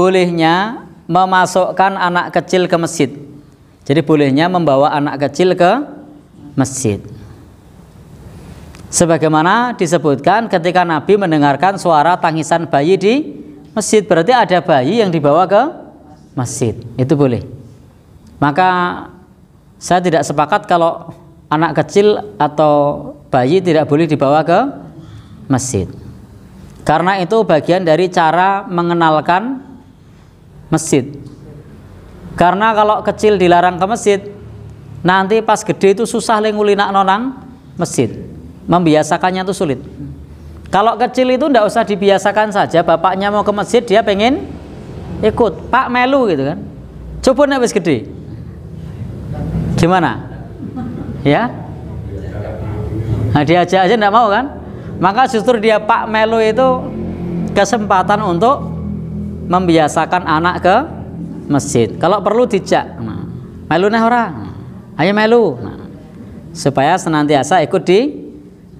bolehnya memasukkan anak kecil ke masjid. Jadi bolehnya membawa anak kecil ke masjid. Sebagaimana disebutkan ketika Nabi mendengarkan suara tangisan bayi di masjid, berarti ada bayi yang dibawa ke masjid. Itu boleh. Maka saya tidak sepakat kalau anak kecil atau bayi tidak boleh dibawa ke masjid. Karena itu bagian dari cara mengenalkan masjid. Karena kalau kecil dilarang ke masjid, nanti pas gede itu susah nak nonang masjid. Membiasakannya itu sulit. Kalau kecil itu tidak usah dibiasakan saja, bapaknya mau ke masjid dia pengen ikut, pak melu gitu kan. Coba nih pas gede. Gimana? Ya? Nah, diajak aja tidak mau kan? Maka justru dia pak melu itu kesempatan untuk membiasakan anak ke masjid. Kalau perlu dijak. Nah, melu nah ora? Ayo melu. Nah, supaya senantiasa ikut di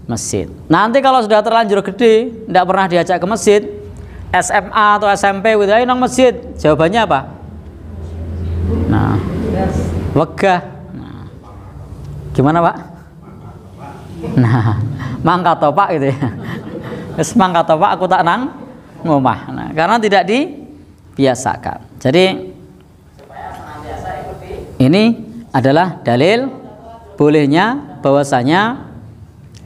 masjid. Nanti kalau sudah terlanjur gede, tidak pernah diajak ke masjid, SMA atau SMP gitu, ayo nang masjid. Jawabannya apa? Nah, wegah. Nah. Gimana, Pak? Nah, mangkat topak gitu ya. Wis mangkat topak aku tak nang ngomah. Nah, karena tidak di biasakan. Jadi ini adalah dalil bolehnya bahwasanya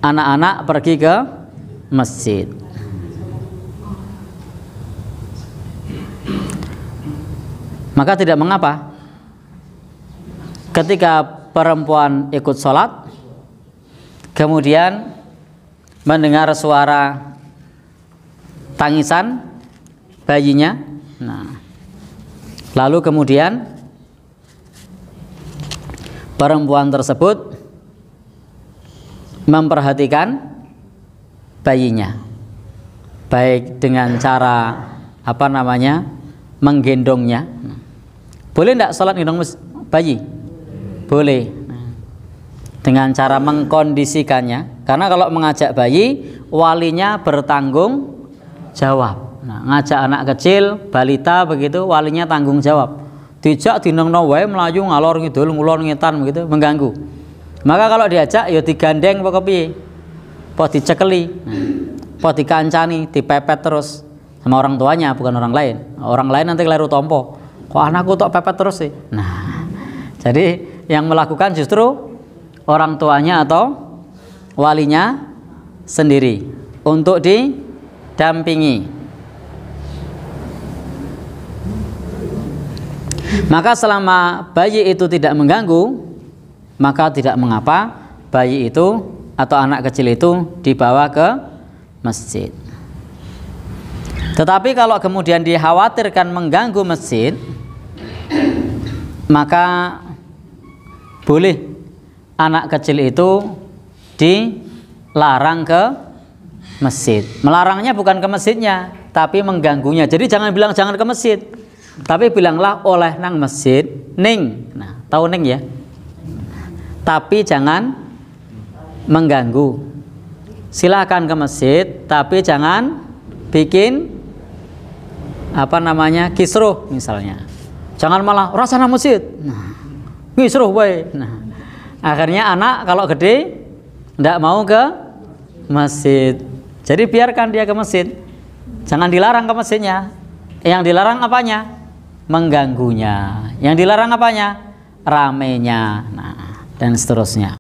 anak-anak pergi ke masjid. Maka tidak mengapa ketika perempuan ikut sholat, kemudian mendengar suara tangisan bayinya Lalu kemudian perempuan tersebut memperhatikan bayinya baik dengan cara apa namanya menggendongnya boleh tidak sholat gendong bayi boleh dengan cara mengkondisikannya karena kalau mengajak bayi walinya bertanggung jawab Nah, ngajak anak kecil, balita begitu, walinya tanggung jawab. Tidak dinong wae melaju ngalor gitu, ngulon ngitan begitu mengganggu. Maka kalau diajak ya digandeng apa pi Po dicekeli. Hmm. Po dikancani, dipepet terus sama orang tuanya bukan orang lain. Orang lain nanti keliru tompo. Kok anakku tok pepet terus sih? Nah, jadi yang melakukan justru orang tuanya atau walinya sendiri untuk didampingi. Maka selama bayi itu tidak mengganggu, maka tidak mengapa bayi itu atau anak kecil itu dibawa ke masjid. Tetapi kalau kemudian dikhawatirkan mengganggu masjid, maka boleh anak kecil itu dilarang ke masjid. Melarangnya bukan ke masjidnya, tapi mengganggunya. Jadi jangan bilang jangan ke masjid. Tapi bilanglah oleh nang masjid ning. Nah, tahu ning ya. Tapi jangan mengganggu. Silakan ke masjid, tapi jangan bikin apa namanya kisruh misalnya. Jangan malah rasana masjid. Nah, kisruh boy. Nah, akhirnya anak kalau gede tidak mau ke masjid. Jadi biarkan dia ke masjid. Jangan dilarang ke masjidnya. Yang dilarang apanya? mengganggunya. Yang dilarang apanya? Ramenya. Nah, dan seterusnya.